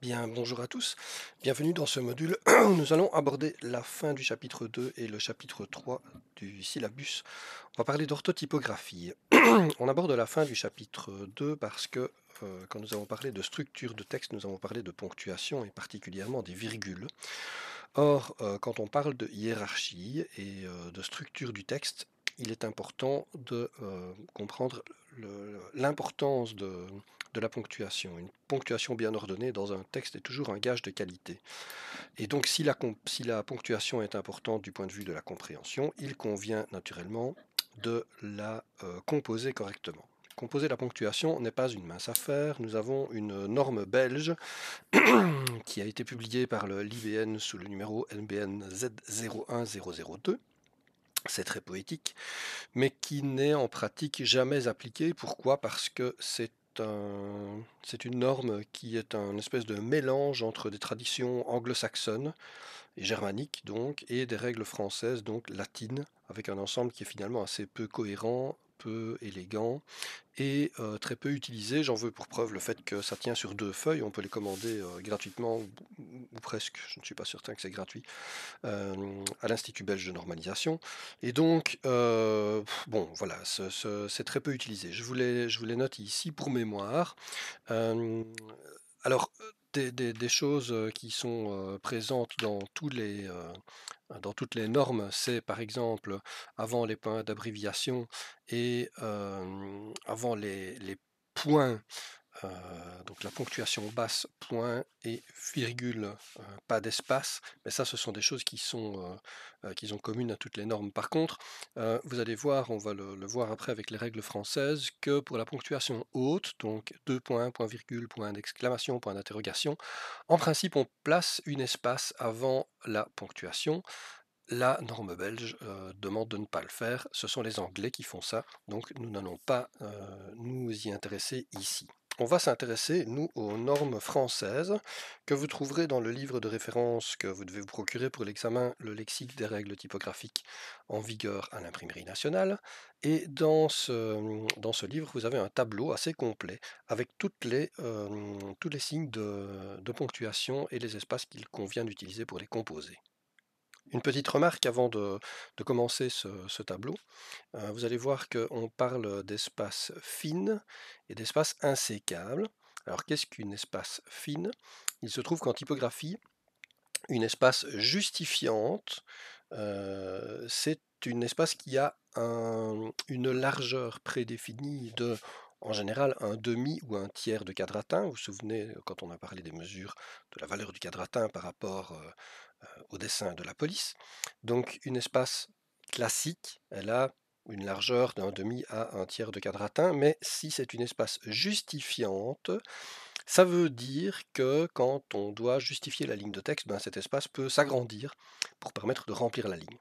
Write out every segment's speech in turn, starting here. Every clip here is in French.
Bien, bonjour à tous. Bienvenue dans ce module nous allons aborder la fin du chapitre 2 et le chapitre 3 du syllabus. On va parler d'orthotypographie. On aborde la fin du chapitre 2 parce que euh, quand nous avons parlé de structure de texte, nous avons parlé de ponctuation et particulièrement des virgules. Or, euh, quand on parle de hiérarchie et euh, de structure du texte, il est important de comprendre l'importance de de la ponctuation. Une ponctuation bien ordonnée dans un texte est toujours un gage de qualité. Et donc si la, si la ponctuation est importante du point de vue de la compréhension, il convient naturellement de la euh, composer correctement. Composer la ponctuation n'est pas une mince affaire. Nous avons une norme belge qui a été publiée par l'IBN sous le numéro NBN Z01002. C'est très poétique, mais qui n'est en pratique jamais appliquée. Pourquoi Parce que c'est c'est une norme qui est un espèce de mélange entre des traditions anglo-saxonnes et germaniques donc, et des règles françaises, donc latines, avec un ensemble qui est finalement assez peu cohérent peu élégant et euh, très peu utilisé. J'en veux pour preuve le fait que ça tient sur deux feuilles. On peut les commander euh, gratuitement ou, presque. Je ne suis pas certain que c'est gratuit euh, à l'Institut belge de normalisation. Et donc, bon, voilà, c'est très peu utilisé. Je voulais je vous note ici pour mémoire. alors, des, choses qui sont présentes dans, tous les, dans toutes les normes, c'est par exemple avant les points d'abréviation et avant les points euh, donc la ponctuation basse, point et virgule, euh, pas d'espace, mais ça ce sont des choses qui sont, euh, communes à toutes les normes. Par contre, vous allez voir, on va le, voir après avec les règles françaises, que pour la ponctuation haute, donc deux points, point virgule, point d'exclamation, point d'interrogation, en principe on place une espace avant la ponctuation. La norme belge demande de ne pas le faire. Ce sont les Anglais qui font ça, donc nous n'allons pas nous y intéresser ici on va s'intéresser, nous, aux normes françaises que vous trouverez dans le livre de référence que vous devez vous procurer pour l'examen, le lexique des règles typographiques en vigueur à l'imprimerie nationale. Et dans ce, dans ce livre, vous avez un tableau assez complet avec toutes les, euh, tous les signes de, de ponctuation et les espaces qu'il convient d'utiliser pour les composer. Une petite remarque avant de, commencer ce, tableau. Euh, vous allez voir qu'on parle d'espace fine et d'espace insécable. Alors qu'est-ce qu'une espace fine Il se trouve qu'en typographie, une espace justifiante, euh, c'est une espace qui a une largeur prédéfinie de en général un demi ou un tiers de quadratin. Vous vous souvenez euh, quand on a parlé des mesures de la valeur du quadratin par rapport euh, au dessin de la police. Donc une espace classique, elle a une largeur d'un demi à un tiers de quadratin, mais si c'est une espace justifiante, ça veut dire que quand on doit justifier la ligne de texte, ben, cet espace peut s'agrandir pour permettre de remplir la ligne.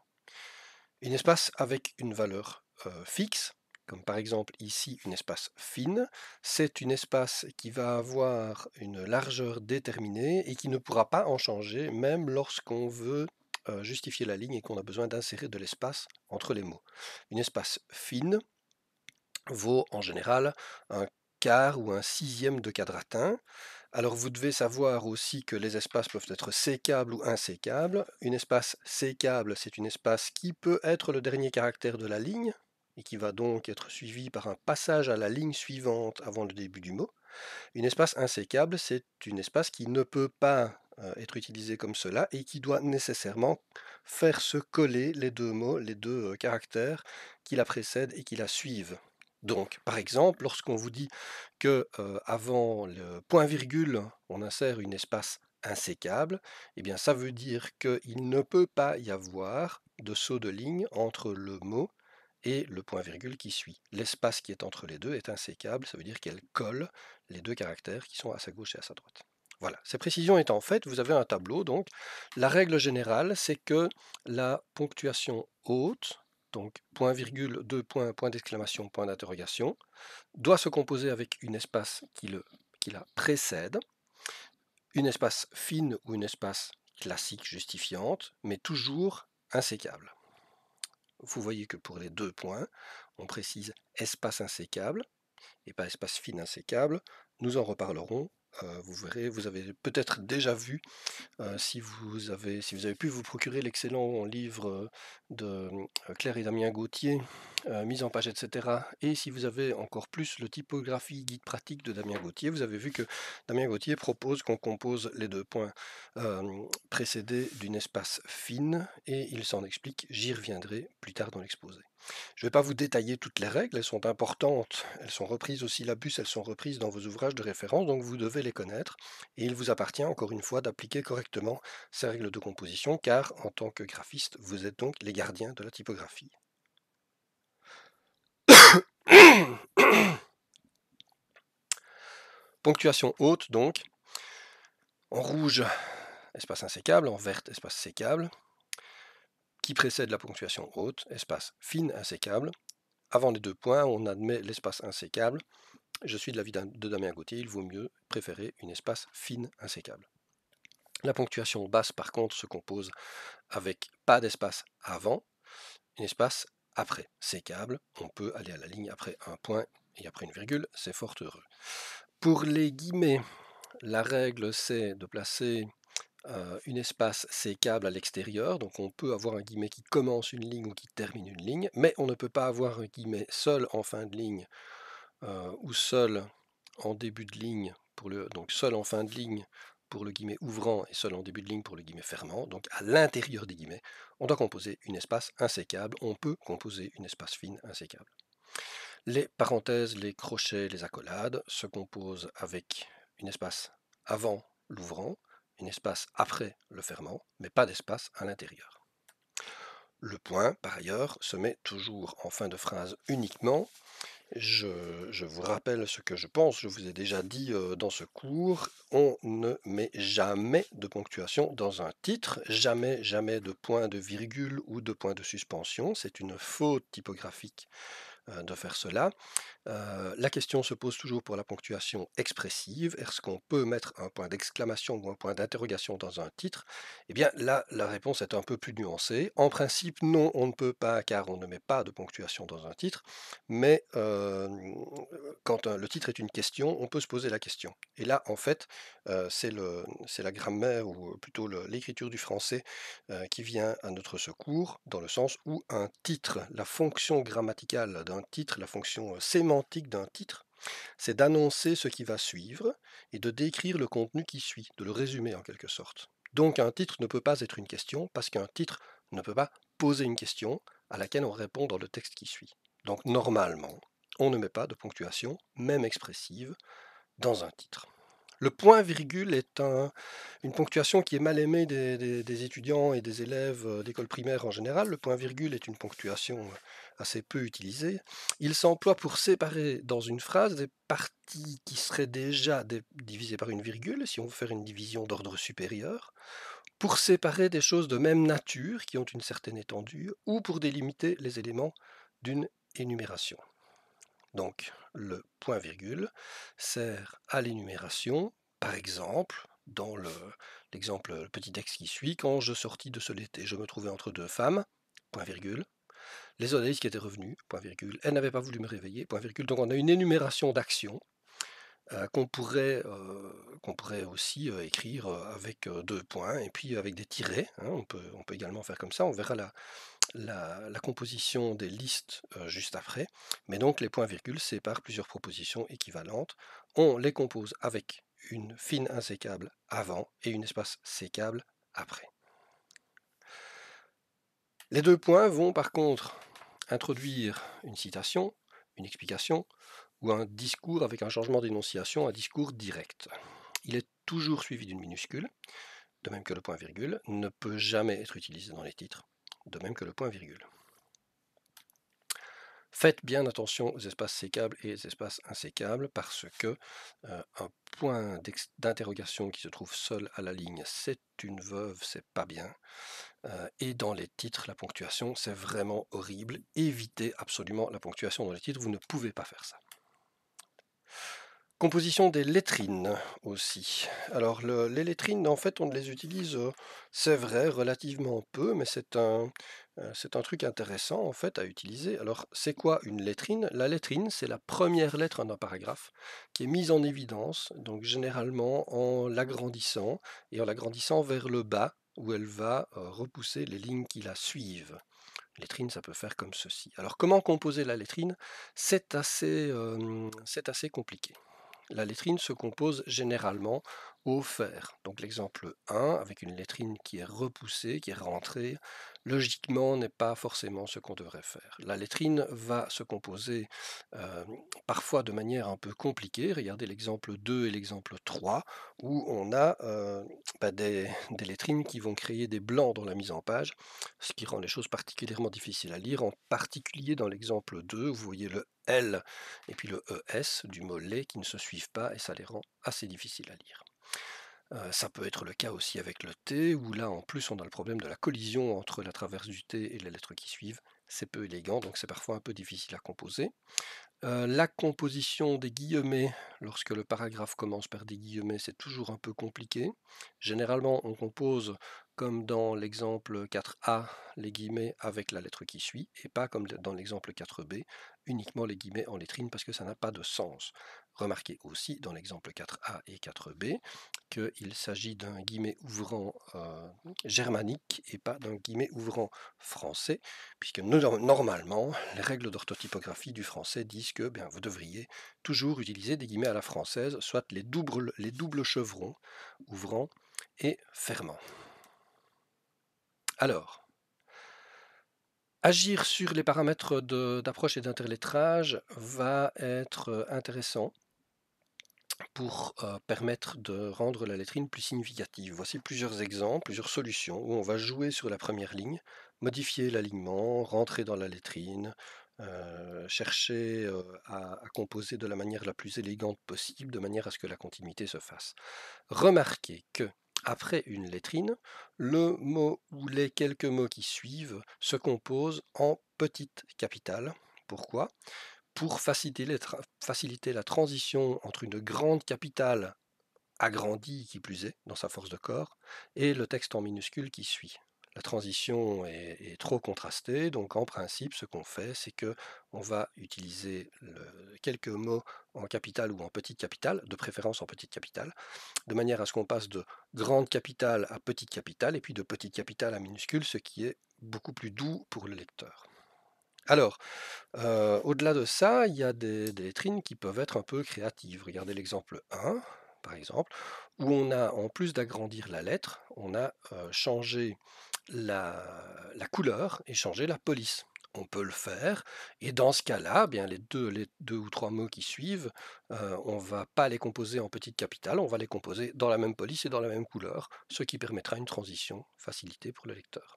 Une espace avec une valeur euh, fixe, comme par exemple ici une espace fine, c'est une espace qui va avoir une largeur déterminée et qui ne pourra pas en changer même lorsqu'on veut euh, justifier la ligne et qu'on a besoin d'insérer de l'espace entre les mots. Une espace fine vaut en général un quart ou un sixième de quadratin. Alors vous devez savoir aussi que les espaces peuvent être sécables ou insécables. Une espace sécable, c'est une espace qui peut être le dernier caractère de la ligne, et qui va donc être suivi par un passage à la ligne suivante avant le début du mot. Une espace insécable, c'est une espace qui ne peut pas euh, être utilisé comme cela et qui doit nécessairement faire se coller les deux mots, les deux euh, caractères qui la précèdent et qui la suivent. Donc, par exemple, lorsqu'on vous dit que euh, avant le point-virgule, on insère une espace insécable, eh bien ça veut dire qu'il ne peut pas y avoir de saut de ligne entre le mot et le point-virgule qui suit. L'espace qui est entre les deux est insécable, ça veut dire qu'elle colle les deux caractères qui sont à sa gauche et à sa droite. Voilà, ces précisions étant faites, vous avez un tableau. Donc, la règle générale, c'est que la ponctuation haute, donc point virgule, deux points, point d'exclamation, point d'interrogation, doit se composer avec une espace qui, le, qui la précède, une espace fine ou une espace classique justifiante, mais toujours insécable vous voyez que pour les deux points, on précise espace insécable et pas espace fin insécable. Nous en reparlerons euh, vous verrez, vous avez peut-être déjà vu, euh, si, vous avez, si vous avez pu vous procurer l'excellent livre de euh, Claire et Damien Gauthier, Mise en page, etc. Et si vous avez encore plus le typographie guide pratique de Damien Gauthier, vous avez vu que Damien Gauthier propose qu'on compose les deux points précédés d'une espace fine, et il s'en explique, j'y reviendrai plus tard dans l'exposé. Je ne vais pas vous détailler toutes les règles, elles sont importantes, elles sont reprises là syllabus, elles sont reprises dans vos ouvrages de référence, donc vous devez les connaître, et il vous appartient encore une fois d'appliquer correctement ces règles de composition, car en tant que graphiste, vous êtes donc les gardiens de la typographie. Ponctuation haute donc, en rouge, espace insécable, en vert, espace sécable, qui précède la ponctuation haute, espace fine insécable. Avant les deux points, on admet l'espace insécable. Je suis de l'avis de Damien Gauthier, il vaut mieux préférer une espace fine insécable. La ponctuation basse, par contre, se compose avec pas d'espace avant, un espace après sécable. On peut aller à la ligne après un point et après une virgule, c'est fort heureux. Pour les guillemets, la règle c'est de placer un euh, une espace sécable à l'extérieur, donc on peut avoir un guillemet qui commence une ligne ou qui termine une ligne, mais on ne peut pas avoir un guillemet seul en fin de ligne euh, ou seul en début de ligne, pour le, donc seul en fin de ligne pour le guillemet ouvrant et seul en début de ligne pour le guillemet fermant, donc à l'intérieur des guillemets, on doit composer une espace insécable, on peut composer une espace fine insécable. Les parenthèses, les crochets, les accolades se composent avec une espace avant l'ouvrant, un espace après le ferment, mais pas d'espace à l'intérieur. Le point, par ailleurs, se met toujours en fin de phrase uniquement. Je, je, vous rappelle ce que je pense, je vous ai déjà dit euh, dans ce cours, on ne met jamais de ponctuation dans un titre, jamais, jamais de point de virgule ou de point de suspension, c'est une faute typographique euh, de faire cela. Euh, la question se pose toujours pour la ponctuation expressive. Est-ce qu'on peut mettre un point d'exclamation ou un point d'interrogation dans un titre Eh bien là, la réponse est un peu plus nuancée. En principe, non, on ne peut pas car on ne met pas de ponctuation dans un titre. Mais euh, quand le titre est une question, on peut se poser la question. Et là, en fait, c'est la grammaire ou plutôt l'écriture du français qui vient à notre secours dans le sens où un titre, la fonction grammaticale d'un titre, la fonction euh, sémantique d'un titre, c'est d'annoncer ce qui va suivre et de décrire le contenu qui suit, de le résumer en quelque sorte. Donc un titre ne peut pas être une question parce qu'un titre ne peut pas poser une question à laquelle on répond dans le texte qui suit. Donc normalement, on ne met pas de ponctuation, même expressive, dans un titre. Le point virgule est une ponctuation qui est mal aimée des, des étudiants et des élèves d'école primaire en général. Le point virgule est une ponctuation assez peu utilisée. Il s'emploie pour séparer dans une phrase des parties qui seraient déjà divisées par une virgule, si on veut faire une division d'ordre supérieur, pour séparer des choses de même nature qui ont une certaine étendue, ou pour délimiter les éléments d'une énumération. Donc le point-virgule sert à l'énumération, par exemple, dans l'exemple, le, petit texte qui suit, quand je sortis de ce l'été, je me trouvais entre deux femmes, point-virgule, les Odalisques qui étaient revenus, point virgule, elles n'avaient pas voulu me réveiller, point virgule. Donc on a une énumération d'actions euh, qu'on pourrait, euh, qu'on pourrait aussi euh, écrire avec deux points et puis avec des tirets. Hein. on, peut, on peut également faire comme ça. On verra la, la, composition des listes euh, juste après, mais donc les points-virgules séparent plusieurs propositions équivalentes. On les compose avec une fine insécable avant et une espace sécable après. Les deux points vont par contre introduire une citation, une explication ou un discours avec un changement d'énonciation, un discours direct. Il est toujours suivi d'une minuscule, de même que le point-virgule, ne peut jamais être utilisé dans les titres de même que le point virgule. Faites bien attention aux espaces sécables et aux espaces insécables parce que euh, un point d'interrogation qui se trouve seul à la ligne, c'est une veuve, c'est pas bien. Euh, et dans les titres, la ponctuation, c'est vraiment horrible. Évitez absolument la ponctuation dans les titres, vous ne pouvez pas faire ça. Composition des lettrines aussi. Alors les lettrines, en fait, on les utilise, euh, c'est vrai, relativement peu, mais c'est un, euh, c'est un truc intéressant en fait à utiliser. Alors c'est quoi une lettrine La lettrine, c'est la première lettre d'un paragraphe qui est mise en évidence, donc généralement en l'agrandissant et en l'agrandissant vers le bas où elle va euh, repousser les lignes qui la suivent. Lettrine, ça peut faire comme ceci. Alors comment composer la lettrine C'est assez, assez compliqué. La lettrine se compose généralement offert. Donc l'exemple 1, avec une lettrine qui est repoussée, qui est rentrée, logiquement n'est pas forcément ce qu'on devrait faire. La lettrine va se composer euh, parfois de manière un peu compliquée. Regardez l'exemple 2 et l'exemple 3, où on a euh, bah, des, des lettrines qui vont créer des blancs dans la mise en page, ce qui rend les choses particulièrement difficiles à lire, en particulier dans l'exemple 2, vous voyez le L et puis le ES du mot lait qui ne se suivent pas et ça les rend assez difficiles à lire ça peut être le cas aussi avec le T, où là en plus on a le problème de la collision entre la traverse du T et les lettres qui suivent. C'est peu élégant, donc c'est parfois un peu difficile à composer. la composition des guillemets, lorsque le paragraphe commence par des guillemets, c'est toujours un peu compliqué. Généralement, on compose comme dans l'exemple 4a, les guillemets avec la lettre qui suit, et pas comme dans l'exemple 4b, uniquement les guillemets en lettrine, parce que ça n'a pas de sens. Remarquez aussi dans l'exemple 4a et 4b qu'il s'agit d'un guillemet ouvrant euh, germanique et pas d'un guillemet ouvrant français, puisque normalement, les règles d'orthotypographie du français disent que bien, vous devriez toujours utiliser des guillemets à la française, soit les doubles, les doubles chevrons ouvrant et fermant. Alors, agir sur les paramètres d'approche et d'interlettrage va être euh, intéressant pour permettre de rendre la lettrine plus significative. Voici plusieurs exemples, plusieurs solutions où on va jouer sur la première ligne, modifier l'alignement, rentrer dans la lettrine, chercher à, à, composer de la manière la plus élégante possible, de manière à ce que la continuité se fasse. Remarquez que, après une lettrine, le mot ou les quelques mots qui suivent se composent en petites capitales. Pourquoi pour faciliter, la transition entre une grande capitale agrandie, qui plus est, dans sa force de corps, et le texte en minuscule qui suit. La transition est, trop contrastée, donc en principe, ce qu'on fait, c'est que on va utiliser quelques mots en capitale ou en petite capitale, de préférence en petite capitale, de manière à ce qu'on passe de grande capitale à petite capitale, et puis de petite capitale à minuscule, ce qui est beaucoup plus doux pour le lecteur. Alors, au-delà de ça, il y a des, lettrines qui peuvent être un peu créatives. Regardez l'exemple 1, par exemple, où on a, en plus d'agrandir la lettre, on a changé la, couleur et changé la police. On peut le faire, et dans ce cas-là, bien les deux, ou trois mots qui suivent, on ne va pas les composer en petite capitale, on va les composer dans la même police et dans la même couleur, ce qui permettra une transition facilitée pour le lecteur.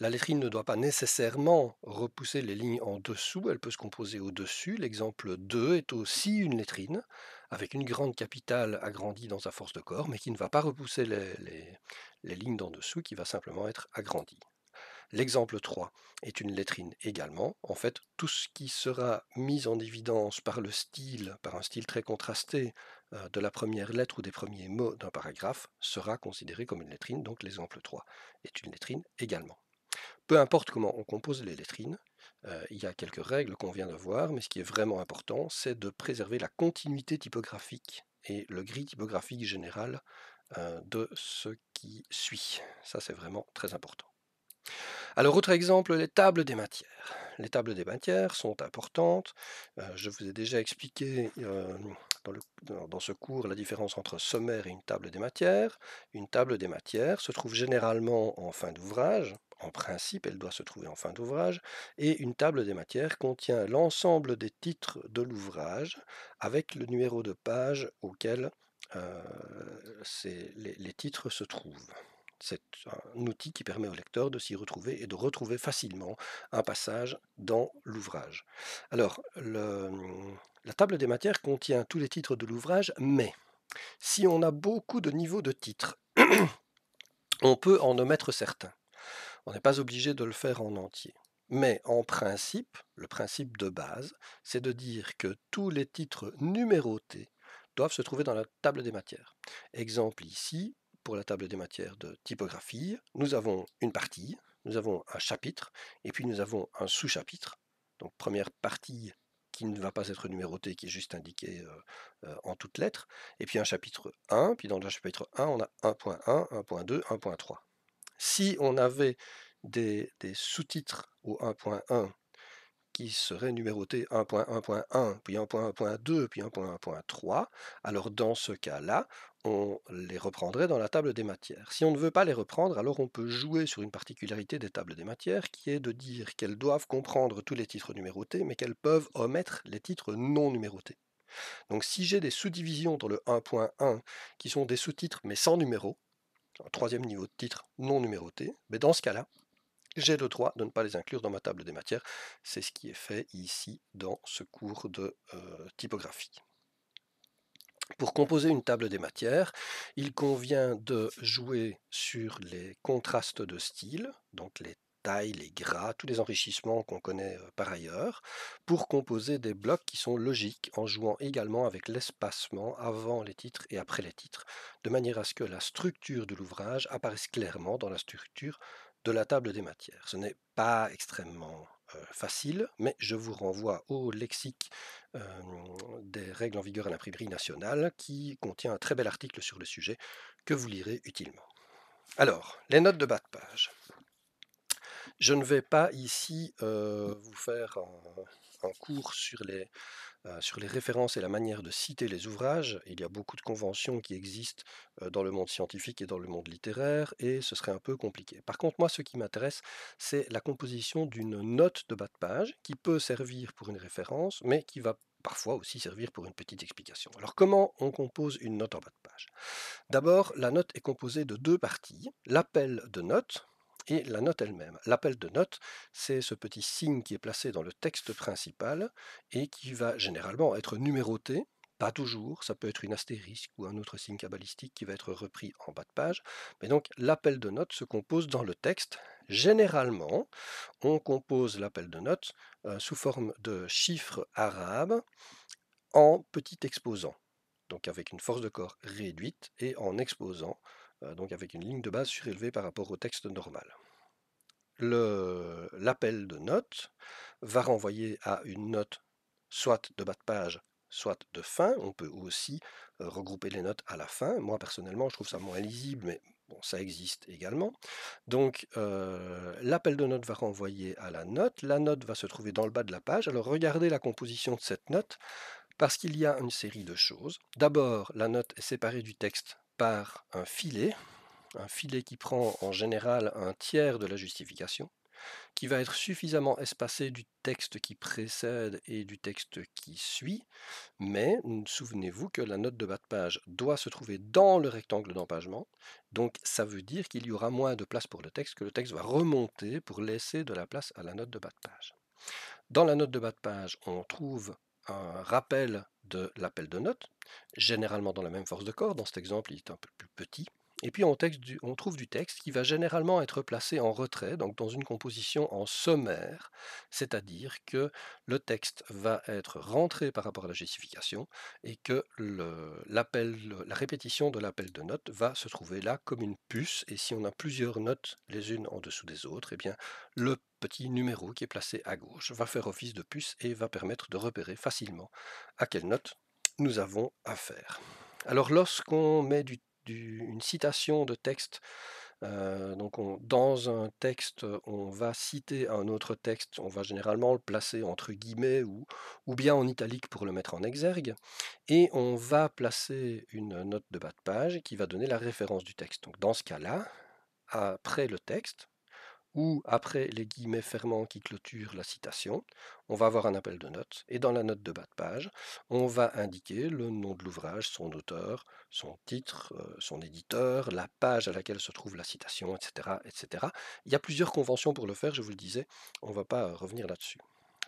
La lettrine ne doit pas nécessairement repousser les lignes en dessous, elle peut se composer au-dessus. L'exemple 2 est aussi une lettrine, avec une grande capitale agrandie dans sa force de corps, mais qui ne va pas repousser les, lignes d'en dessous, qui va simplement être agrandie. L'exemple 3 est une lettrine également. En fait, tout ce qui sera mis en évidence par le style, par un style très contrasté euh, de la première lettre ou des premiers mots d'un paragraphe, sera considéré comme une lettrine, donc l'exemple 3 est une lettrine également peu importe comment on compose les lettrines, euh, il y a quelques règles qu'on vient de voir, mais ce qui est vraiment important, c'est de préserver la continuité typographique et le gris typographique général euh, de ce qui suit. Ça, c'est vraiment très important. Alors, autre exemple, les tables des matières. Les tables des matières sont importantes. Euh, je vous ai déjà expliqué dans, ce cours la différence entre sommaire et une table des matières. Une table des matières se trouve généralement en fin d'ouvrage. En principe, elle doit se trouver en fin d'ouvrage. Et une table des matières contient l'ensemble des titres de l'ouvrage avec le numéro de page auquel euh, les titres se trouvent. C'est un outil qui permet au lecteur de s'y retrouver et de retrouver facilement un passage dans l'ouvrage. Alors, la table des matières contient tous les titres de l'ouvrage, mais si on a beaucoup de niveaux de titres, on peut en omettre certains. On n'est pas obligé de le faire en entier. Mais en principe, le principe de base, c'est de dire que tous les titres numérotés doivent se trouver dans la table des matières. Exemple ici, la table des matières de typographie, nous avons une partie, nous avons un chapitre, et puis nous avons un sous-chapitre. Donc première partie qui ne va pas être numérotée, qui est juste indiquée en toutes lettres, et puis un chapitre 1, puis dans le chapitre 1, on a 1.1, 1.2, 1.3. Si on avait des, des sous-titres au 1.1 qui seraient numérotés 1.1.1, puis 1.1.2, puis 1.1.3, alors dans ce cas-là, on les reprendrait dans la table des matières. Si on ne veut pas les reprendre, alors on peut jouer sur une particularité des tables des matières, qui est de dire qu'elles doivent comprendre tous les titres numérotés, mais qu'elles peuvent omettre les titres non numérotés. Donc si j'ai des sous-divisions dans le 1.1 qui sont des sous-titres mais sans numéro, un troisième niveau de titre non numéroté, mais ben, dans ce cas-là, j'ai le droit de ne pas les inclure dans ma table des matières. C'est ce qui est fait ici dans ce cours de euh, typographie. Pour composer une table des matières, il convient de jouer sur les contrastes de style, donc les tailles, les gras, tous les enrichissements qu'on connaît euh, par ailleurs, pour composer des blocs qui sont logiques en jouant également avec l'espacement avant les titres et après les titres, de manière à ce que la structure de l'ouvrage apparaisse clairement dans la structure de la table des matières. Ce n'est pas extrêmement euh, facile, mais je vous renvoie au lexique des règles en vigueur à l'imprimerie nationale qui contient un très bel article sur le sujet que vous lirez utilement. Alors, les notes de bas de page. Je ne vais pas ici vous faire un, cours sur les, sur les références et la manière de citer les ouvrages. Il y a beaucoup de conventions qui existent dans le monde scientifique et dans le monde littéraire, et ce serait un peu compliqué. Par contre, moi, ce qui m'intéresse, c'est la composition d'une note de bas de page qui peut servir pour une référence, mais qui va parfois aussi servir pour une petite explication. Alors comment on compose une note en bas de page D'abord, la note est composée de deux parties, l'appel de note, et la note elle-même. L'appel de note, c'est ce petit signe qui est placé dans le texte principal et qui va généralement être numéroté pas toujours, ça peut être une astérisque ou un autre signe cabalistique qui va être repris en bas de page. Mais donc l'appel de note se compose dans le texte. Généralement, on compose l'appel de note euh, sous forme de chiffres arabes en petit exposant, donc avec une force de corps réduite et en exposant euh, donc avec une ligne de base surélevée par rapport au texte normal. L'appel de notes va renvoyer à une note soit de bas de page, soit de fin. On peut aussi euh, regrouper les notes à la fin. Moi, personnellement, je trouve ça moins lisible, mais bon, ça existe également. Donc, euh, l'appel de notes va renvoyer à la note. La note va se trouver dans le bas de la page. Alors, regardez la composition de cette note, parce qu'il y a une série de choses. D'abord, la note est séparée du texte par un filet, un filet qui prend en général un tiers de la justification, qui va être suffisamment espacé du texte qui précède et du texte qui suit, mais souvenez-vous que la note de bas de page doit se trouver dans le rectangle d'empagement, donc ça veut dire qu'il y aura moins de place pour le texte, que le texte va remonter pour laisser de la place à la note de bas de page. Dans la note de bas de page, on trouve un rappel de l'appel de notes, généralement dans la même force de corps. Dans cet exemple, il est un peu plus petit. Et puis on, trouve du texte qui va généralement être placé en retrait, donc dans une composition en sommaire, c'est-à-dire que le texte va être rentré par rapport à la justification et que le, la répétition de l'appel de notes va se trouver là comme une puce. Et si on a plusieurs notes les unes en dessous des autres, eh bien le petit numéro qui est placé à gauche va faire office de puce et va permettre de repérer facilement à quelle note nous avons affaire. Alors lorsqu'on met du une citation de texte. Euh, donc dans un texte, on va citer un autre texte, on va généralement le placer entre guillemets ou, ou bien en italique pour le mettre en exergue, et on va placer une note de bas de page qui va donner la référence du texte. dans ce cas-là, après le texte, ou après les guillemets fermants qui clôturent la citation, on va avoir un appel de notes. et dans la note de bas de page, on va indiquer le nom de l'ouvrage, son auteur, son titre, euh, son éditeur, la page à laquelle se trouve la citation, etc. etc. Il y a plusieurs conventions pour le faire, je vous le disais, on ne va pas euh, revenir là-dessus.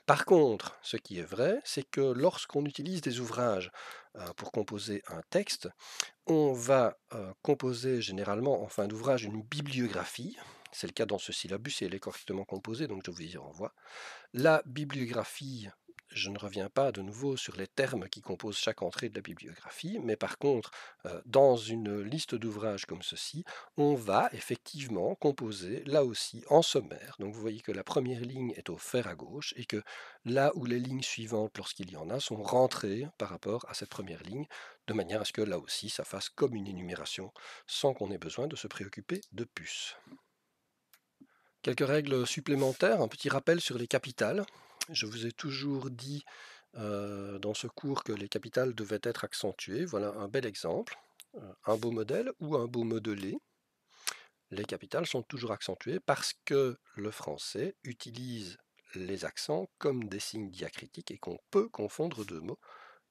Par contre, ce qui est vrai, c'est que lorsqu'on utilise des ouvrages euh, pour composer un texte, on va composer généralement en fin d'ouvrage une bibliographie, c'est le cas dans ce syllabus et elle est correctement composée, donc je vous y renvoie. La bibliographie, je ne reviens pas de nouveau sur les termes qui composent chaque entrée de la bibliographie, mais par contre, euh, dans une liste d'ouvrages comme ceci, on va effectivement composer là aussi en sommaire. Donc vous voyez que la première ligne est au fer à gauche et que là où les lignes suivantes, lorsqu'il y en a, sont rentrées par rapport à cette première ligne, de manière à ce que là aussi ça fasse comme une énumération sans qu'on ait besoin de se préoccuper de puces. Quelques règles supplémentaires, un petit rappel sur les capitales. Je vous ai toujours dit euh, dans ce cours que les capitales devaient être accentuées. Voilà un bel exemple. Euh, un beau modèle ou un beau modelé. Les capitales sont toujours accentuées parce que le français utilise les accents comme des signes diacritiques et qu'on peut confondre deux mots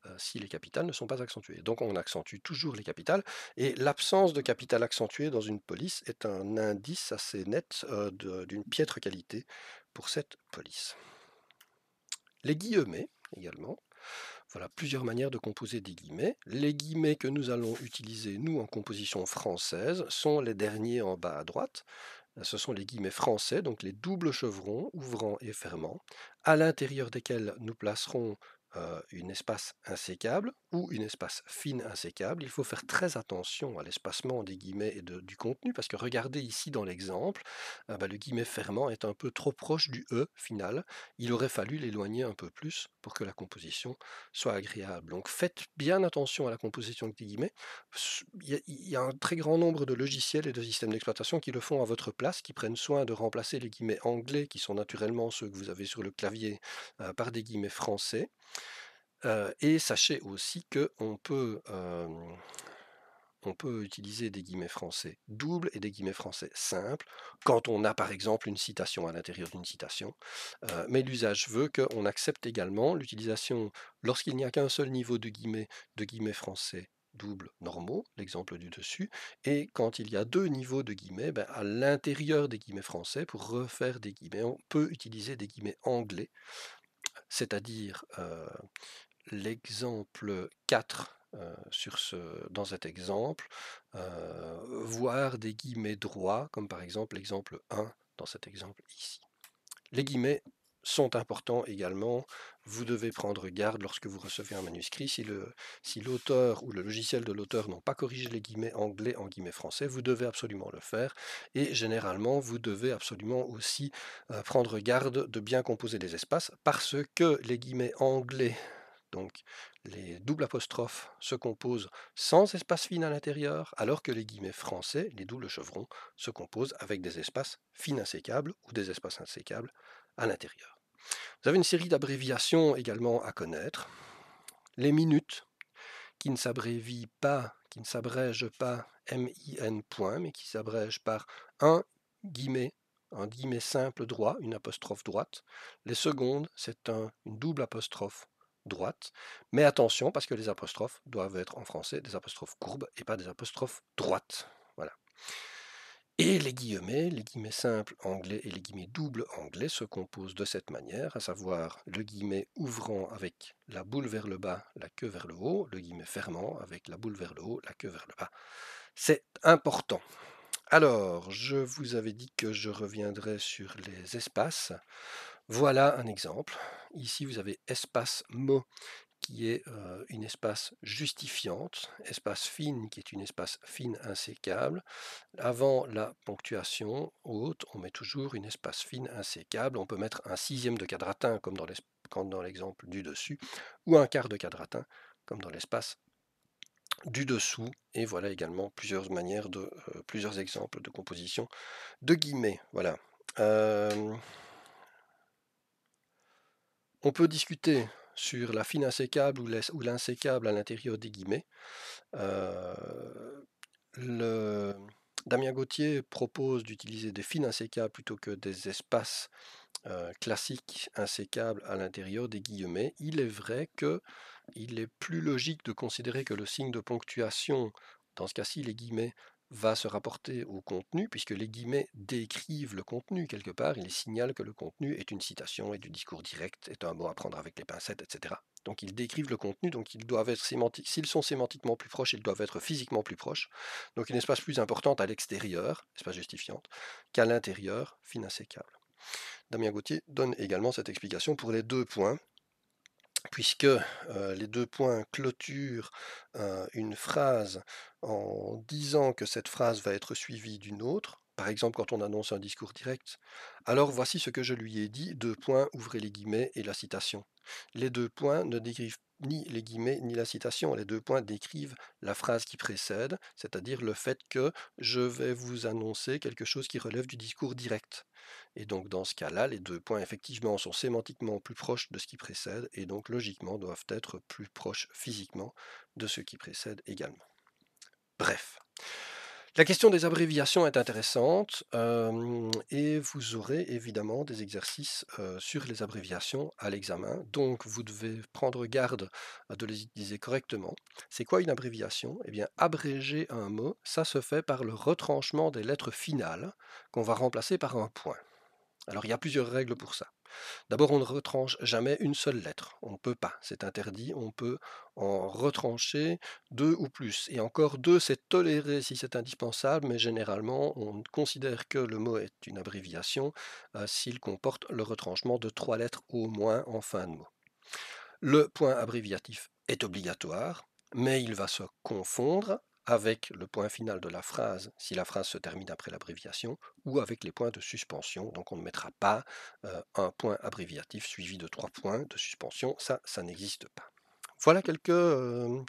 euh, si les capitales ne sont pas accentuées. Donc on accentue toujours les capitales, et l'absence de capital accentué dans une police est un indice assez net euh, d'une piètre qualité pour cette police. Les guillemets également. Voilà plusieurs manières de composer des guillemets. Les guillemets que nous allons utiliser, nous, en composition française, sont les derniers en bas à droite. Euh, ce sont les guillemets français, donc les doubles chevrons, ouvrant et fermant, à l'intérieur desquels nous placerons euh, une espace insécable ou une espace fine insécable, il faut faire très attention à l'espacement des guillemets et du contenu, parce que regardez ici dans l'exemple, ah bah, le guillemet fermant est un peu trop proche du E final, il aurait fallu l'éloigner un peu plus pour que la composition soit agréable. Donc faites bien attention à la composition des guillemets, il y a, un très grand nombre de logiciels et de systèmes d'exploitation qui le font à votre place, qui prennent soin de remplacer les guillemets anglais, qui sont naturellement ceux que vous avez sur le clavier, euh, par des guillemets français et sachez aussi qu'on peut, on peut utiliser des guillemets français doubles et des guillemets français simples quand on a par exemple une citation à l'intérieur d'une citation. mais l'usage veut qu'on accepte également l'utilisation, lorsqu'il n'y a qu'un seul niveau de guillemets, de guillemets français doubles normaux, l'exemple du dessus, et quand il y a deux niveaux de guillemets, ben, à l'intérieur des guillemets français, pour refaire des guillemets, on peut utiliser des guillemets anglais, c'est-à-dire l'exemple 4 euh, sur ce, dans cet exemple, voire euh, voir des guillemets droits, comme par exemple l'exemple 1 dans cet exemple ici. Les guillemets sont importants également. Vous devez prendre garde lorsque vous recevez un manuscrit. Si l'auteur ou le logiciel de l'auteur n'ont pas corrigé les guillemets anglais en guillemets français, vous devez absolument le faire. Et généralement, vous devez absolument aussi euh, prendre garde de bien composer les espaces parce que les guillemets anglais donc les doubles apostrophes se composent sans espace fin à l'intérieur, alors que les guillemets français, les doubles chevrons, se composent avec des espaces fines insécables ou des espaces insécables à l'intérieur. Vous avez une série d'abréviations également à connaître. Les minutes, qui ne s'abrévient pas, qui ne s'abrège pas min point, mais qui s'abrègent par un guillemet, un guillemet simple droit, une apostrophe droite. Les secondes, c'est un, une double apostrophe droite. Mais attention, parce que les apostrophes doivent être en français des apostrophes courbes et pas des apostrophes droites. Voilà. Et les guillemets, les guillemets simples anglais et les guillemets doubles anglais se composent de cette manière, à savoir le guillemet ouvrant avec la boule vers le bas, la queue vers le haut, le guillemet fermant avec la boule vers le haut, la queue vers le bas. C'est important. Alors, je vous avais dit que je reviendrai sur les espaces. Voilà un exemple. Ici, vous avez espace mot qui est euh, une espace justifiante, espace fine qui est une espace fine insécable. Avant la ponctuation haute, on met toujours une espace fine insécable. On peut mettre un sixième de quadratin comme dans l'exemple du dessus, ou un quart de quadratin comme dans l'espace du dessous. Et voilà également plusieurs manières de euh, plusieurs exemples de composition de guillemets. Voilà. Euh, on peut discuter sur la fine insécable ou l'insécable à l'intérieur des guillemets. Euh, Damien Gauthier propose d'utiliser des fines insécables plutôt que des espaces euh, classiques insécables à l'intérieur des guillemets. Il est vrai que il est plus logique de considérer que le signe de ponctuation, dans ce cas-ci les guillemets, va se rapporter au contenu, puisque les guillemets décrivent le contenu quelque part, ils signalent que le contenu est une citation, est du discours direct, est un mot à prendre avec les pincettes, etc. Donc ils décrivent le contenu, donc ils doivent être sémantiques. S'ils sont sémantiquement plus proches, ils doivent être physiquement plus proches. Donc une espace plus importante à l'extérieur, espace justifiante, qu'à l'intérieur, fine insécable. Damien Gauthier donne également cette explication pour les deux points, puisque euh, les deux points clôturent euh, une phrase en disant que cette phrase va être suivie d'une autre, par exemple quand on annonce un discours direct, alors voici ce que je lui ai dit, deux points, ouvrez les guillemets et la citation. Les deux points ne décrivent ni les guillemets ni la citation, les deux points décrivent la phrase qui précède, c'est-à-dire le fait que je vais vous annoncer quelque chose qui relève du discours direct. Et donc dans ce cas-là, les deux points effectivement sont sémantiquement plus proches de ce qui précède et donc logiquement doivent être plus proches physiquement de ce qui précède également. Bref. La question des abréviations est intéressante euh, et vous aurez évidemment des exercices euh, sur les abréviations à l'examen. Donc vous devez prendre garde euh, de les utiliser correctement. C'est quoi une abréviation Eh bien abréger un mot, ça se fait par le retranchement des lettres finales qu'on va remplacer par un point. Alors il y a plusieurs règles pour ça. D'abord, on ne retranche jamais une seule lettre. On ne peut pas, c'est interdit. On peut en retrancher deux ou plus. Et encore deux, c'est toléré si c'est indispensable, mais généralement, on considère que le mot est une abréviation euh, s'il comporte le retranchement de trois lettres au moins en fin de mot. Le point abréviatif est obligatoire, mais il va se confondre avec le point final de la phrase, si la phrase se termine après l'abréviation, ou avec les points de suspension. Donc on ne mettra pas euh, un point abréviatif suivi de trois points de suspension. Ça, ça n'existe pas. Voilà quelques, euh,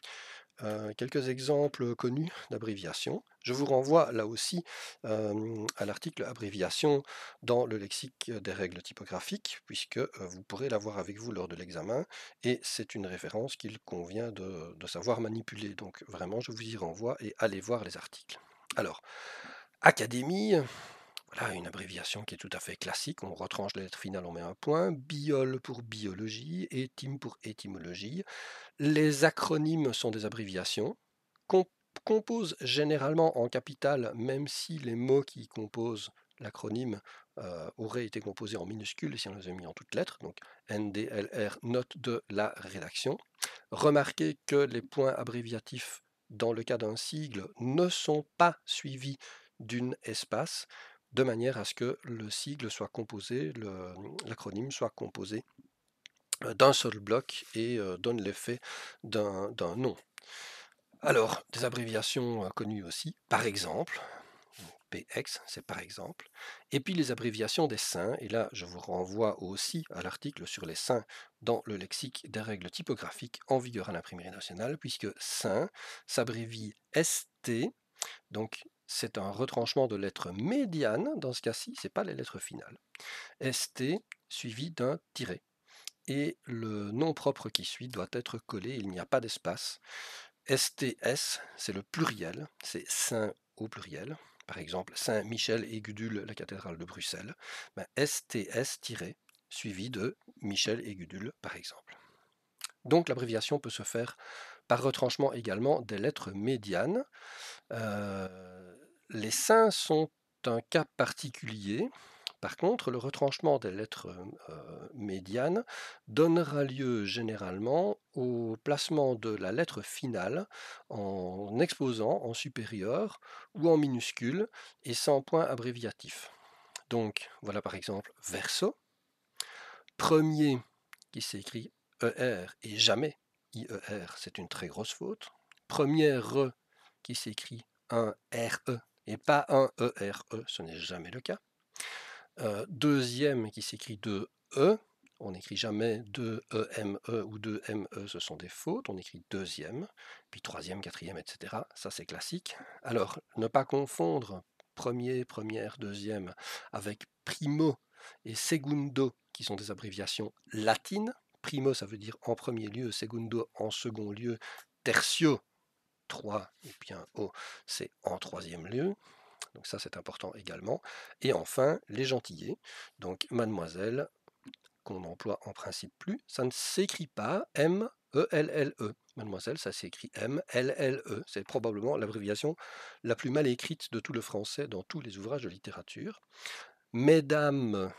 euh, quelques exemples connus d'abréviation. Je vous renvoie là aussi à l'article abréviation dans le lexique des règles typographiques, puisque euh, vous pourrez l'avoir avec vous lors de l'examen, et c'est une référence qu'il convient de savoir manipuler. Donc vraiment, je vous y renvoie et allez voir les articles. Alors, académie, Là, une abréviation qui est tout à fait classique. On retranche la lettre finale, on met un point. Biol pour biologie, étime pour étymologie. Les acronymes sont des abréviations qu'on compose généralement en capitale, même si les mots qui composent l'acronyme euh, auraient été composés en minuscules si on les avait mis en toutes lettres. Donc NDLR, note de la rédaction. Remarquez que les points abréviatifs dans le cas d'un sigle ne sont pas suivis d'une espace de manière à ce que le sigle soit composé, l'acronyme soit composé euh, d'un seul bloc et euh, donne l'effet d'un nom. Alors, des abréviations euh, connues aussi, par exemple, PX, c'est par exemple. Et puis les abréviations des saints, et là je vous renvoie aussi à l'article sur les saints dans le lexique des règles typographiques en vigueur à l'imprimerie nationale, puisque saint s'abrévie ST, donc c'est un retranchement de lettres médianes, dans ce cas-ci, ce n'est pas les lettres finales. ST suivi d'un tiré ». Et le nom propre qui suit doit être collé, il n'y a pas d'espace. STS, c'est le pluriel, c'est Saint au pluriel. Par exemple, Saint-Michel et Gudule, la cathédrale de Bruxelles. Ben, STS tiret, suivi de Michel et Gudule, par exemple. Donc l'abréviation peut se faire par retranchement également des lettres médianes. Euh, les saints sont un cas particulier. Par contre, le retranchement des lettres euh, médianes donnera lieu généralement au placement de la lettre finale en exposant en supérieur ou en minuscule et sans point abréviatif. Donc voilà par exemple verso, premier qui s'écrit ER et jamais IER, c'est une très grosse faute. Première qui s'écrit un RE et pas un ERE, -E, ce n'est jamais le cas. Euh, deuxième qui s'écrit de e on n'écrit jamais de eme -E ou de me ce sont des fautes, on écrit deuxième, puis troisième, quatrième, etc. Ça c'est classique. Alors, ne pas confondre premier, première, deuxième avec primo et segundo, qui sont des abréviations latines. Primo, ça veut dire en premier lieu, segundo, en second lieu, tertio, 3, et puis un O, c'est en troisième lieu. Donc ça, c'est important également. Et enfin, les gentillés. Donc mademoiselle, qu'on n'emploie en principe plus, ça ne s'écrit pas M. E-L-L-E. -L -L -E. Mademoiselle, ça s'écrit M-L-L-E. C'est probablement l'abréviation la plus mal écrite de tout le français dans tous les ouvrages de littérature. Mesdames,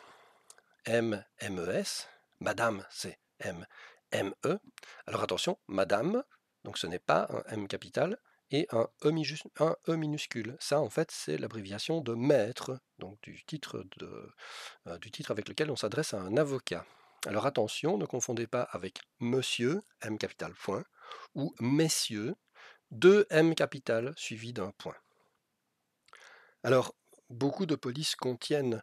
M-M-E-S. Madame, c'est M-M-E. Alors attention, Madame, donc ce n'est pas un M capital et e un E, minuscule. Ça, en fait, c'est l'abréviation de maître, donc du titre, de, euh, du titre avec lequel on s'adresse à un avocat. Alors attention, ne confondez pas avec monsieur, M capital point, ou messieurs, deux M capital suivi d'un point. Alors, beaucoup de polices contiennent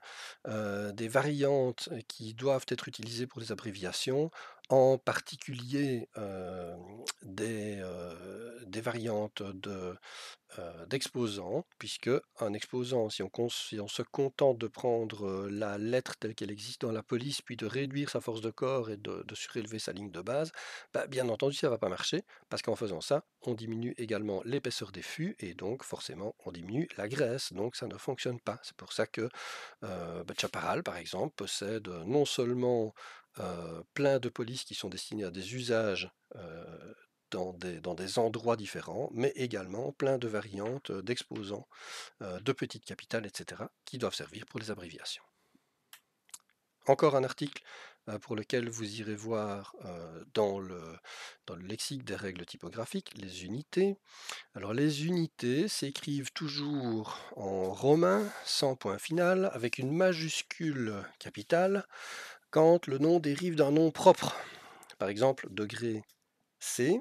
euh, des variantes qui doivent être utilisées pour des abréviations en particulier euh, euh, des, variantes euh, d'exposants, de, puisque un exposant, si on, se contente de prendre la lettre telle qu'elle existe dans la police, puis de réduire sa force de corps et de, surélever sa ligne de base, bah, bien entendu, ça ne va pas marcher, parce qu'en faisant ça, on diminue également l'épaisseur des fûts, et donc forcément, on diminue la graisse, donc ça ne fonctionne pas. C'est pour ça que bah, Chaparral, par exemple, possède non seulement euh, plein de polices qui sont destinées à des usages euh, dans des, dans des, endroits différents, mais également plein de variantes, euh, d'exposants, de petites capitales, etc., qui doivent servir pour les abréviations. Encore un article pour lequel vous irez voir dans le, dans le lexique des règles typographiques les unités. Alors les unités s'écrivent toujours en romain, sans point final, avec une majuscule capitale quand le nom dérive d'un nom propre. Par exemple, degré C,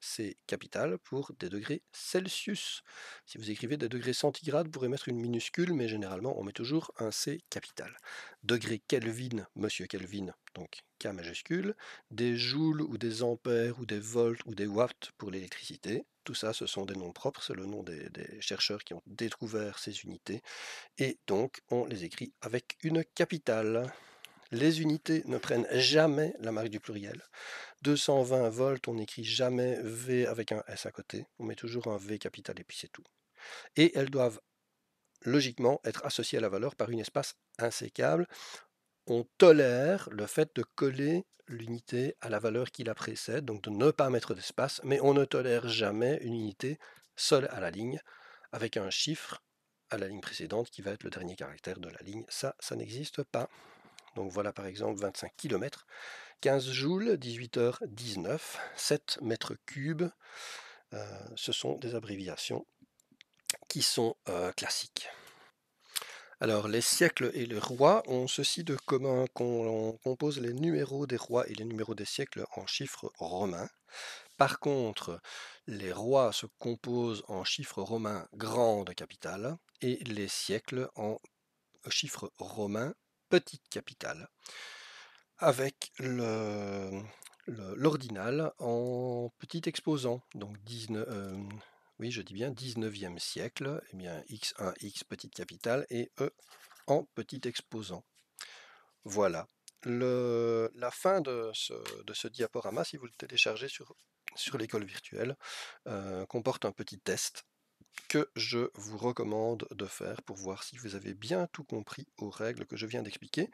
C capital pour des degrés Celsius. Si vous écrivez des degrés centigrades, vous pourrez mettre une minuscule, mais généralement on met toujours un C capital. Degré Kelvin, monsieur Kelvin, donc K majuscule. Des joules ou des ampères ou des volts ou des watts pour l'électricité. Tout ça, ce sont des noms propres, c'est le nom des, des, chercheurs qui ont découvert ces unités. Et donc on les écrit avec une capitale. Les unités ne prennent jamais la marque du pluriel. 220 volts, on n'écrit jamais V avec un S à côté. On met toujours un V capital et puis c'est tout. Et elles doivent logiquement être associées à la valeur par une espace insécable. On tolère le fait de coller l'unité à la valeur qui la précède, donc de ne pas mettre d'espace, mais on ne tolère jamais une unité seule à la ligne, avec un chiffre à la ligne précédente qui va être le dernier caractère de la ligne. Ça, ça n'existe pas. Donc voilà par exemple 25 km, 15 joules, 18h19, 7 mètres cubes. Euh, ce sont des abréviations qui sont euh, classiques. Alors, les siècles et les rois ont ceci de commun qu'on compose les numéros des rois et les numéros des siècles en chiffres romains. Par contre, les rois se composent en chiffres romains grande capitale et les siècles en chiffres romains petite capitale avec l'ordinal le, l'ordinal en petit exposant, donc 19, euh, oui, je dis bien 19e siècle, et eh bien x1, x petite capitale et e en petit exposant. Voilà. Le, la fin de ce, diaporama, si vous le téléchargez sur, sur l'école virtuelle, euh, comporte un petit test que je vous recommande de faire pour voir si vous avez bien tout compris aux règles que je viens d'expliquer.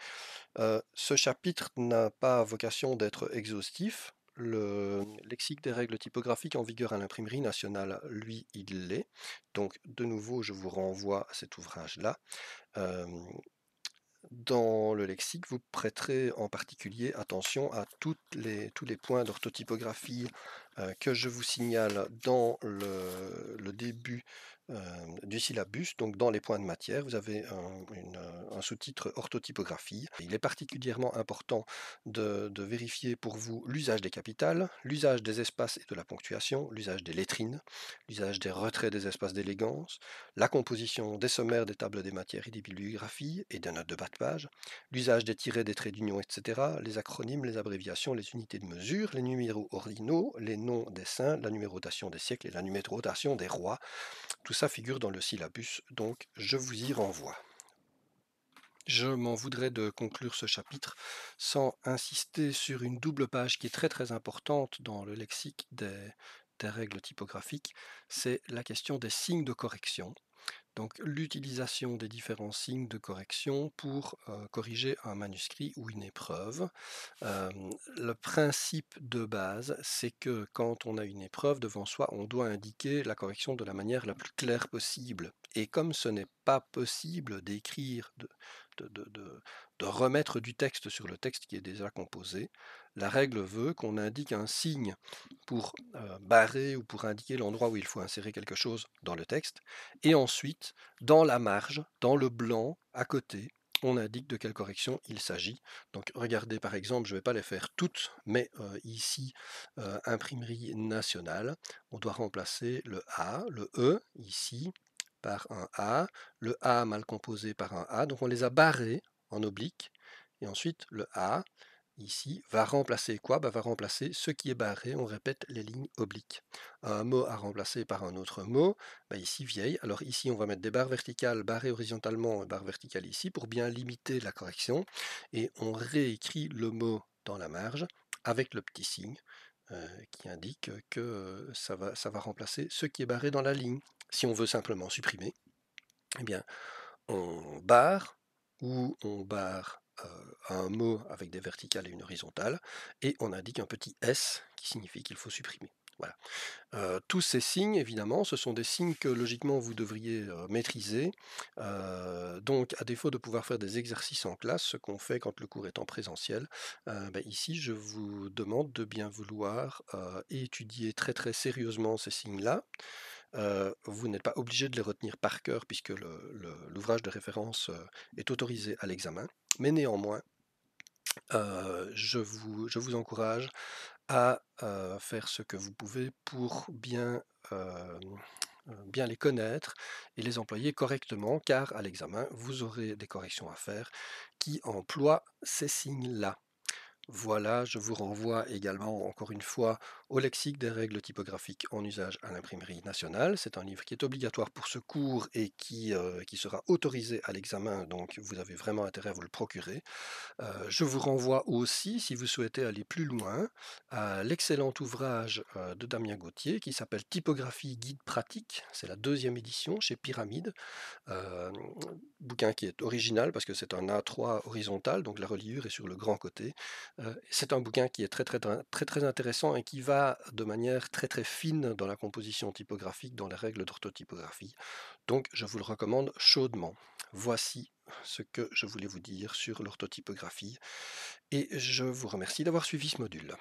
Euh, ce chapitre n'a pas vocation d'être exhaustif. Le lexique des règles typographiques en vigueur à l'imprimerie nationale, lui, il l'est. Donc, de nouveau, je vous renvoie à cet ouvrage-là. Euh, dans le lexique, vous prêterez en particulier attention à les, tous les points d'orthotypographie euh, que je vous signale dans le, début euh, du syllabus, donc dans les points de matière, vous avez un, euh, sous-titre orthotypographie. Il est particulièrement important de, vérifier pour vous l'usage des capitales, l'usage des espaces et de la ponctuation, l'usage des lettrines, l'usage des retraits des espaces d'élégance, la composition des sommaires des tables des matières et des bibliographies et des notes de bas de page, l'usage des tirets, des traits d'union, etc., les acronymes, les abréviations, les unités de mesure, les numéros ordinaux, les noms des saints, la numérotation des siècles et la numérotation des rois. Tout ça figure dans le syllabus, donc je vous y renvoie. Je m'en voudrais de conclure ce chapitre sans insister sur une double page qui est très très importante dans le lexique des, des règles typographiques, c'est la question des signes de correction. Donc l'utilisation des différents signes de correction pour corriger un manuscrit ou une épreuve. le principe de base, c'est que quand on a une épreuve devant soi, on doit indiquer la correction de la manière la plus claire possible. Et comme ce n'est pas possible d'écrire de, remettre du texte sur le texte qui est déjà composé. La règle veut qu'on indique un signe pour euh, barrer ou pour indiquer l'endroit où il faut insérer quelque chose dans le texte. Et ensuite, dans la marge, dans le blanc, à côté, on indique de quelle correction il s'agit. Donc regardez par exemple, je ne vais pas les faire toutes, mais euh, ici, euh, imprimerie nationale, on doit remplacer le A, le E ici, par un A, le A mal composé par un A, donc on les a barrés en oblique, et ensuite le A, ici, va remplacer quoi bah, Va remplacer ce qui est barré, on répète les lignes obliques. Un mot à remplacer par un autre mot, bah, ici vieille, alors ici on va mettre des barres verticales barrées horizontalement et barres verticales ici pour bien limiter la correction, et on réécrit le mot dans la marge avec le petit signe, euh, qui indique que ça va, ça va remplacer ce qui est barré dans la ligne. Si on veut simplement supprimer, eh bien, on barre ou on barre euh, un mot avec des verticales et une horizontale, et on indique un petit S qui signifie qu'il faut supprimer. Voilà. Euh, tous ces signes, évidemment, ce sont des signes que logiquement vous devriez euh, maîtriser. donc, à défaut de pouvoir faire des exercices en classe, ce qu'on fait quand le cours est en présentiel, ben, ici, je vous demande de bien vouloir étudier très très sérieusement ces signes-là. Euh, vous n'êtes pas obligé de les retenir par cœur puisque l'ouvrage de référence euh, est autorisé à l'examen. Mais néanmoins, euh, je, vous, encourage à faire ce que vous pouvez pour bien les connaître et les employer correctement, car à l'examen, vous aurez des corrections à faire qui emploient ces signes-là. Voilà, je vous renvoie également encore une fois au lexique des règles typographiques en usage à l'imprimerie nationale. C'est un livre qui est obligatoire pour ce cours et qui, euh, qui sera autorisé à l'examen, donc vous avez vraiment intérêt à vous le procurer. Euh, je vous renvoie aussi, si vous souhaitez aller plus loin, à l'excellent ouvrage euh, de Damien Gauthier qui s'appelle Typographie guide pratique. C'est la deuxième édition chez Pyramide. bouquin qui est original parce que c'est un A3 horizontal, donc la reliure est sur le grand côté. c'est un bouquin qui est très très très très intéressant et qui va de manière très très fine dans la composition typographique, dans les règles d'orthotypographie. Donc je vous le recommande chaudement. Voici ce que je voulais vous dire sur l'orthotypographie et je vous remercie d'avoir suivi ce module.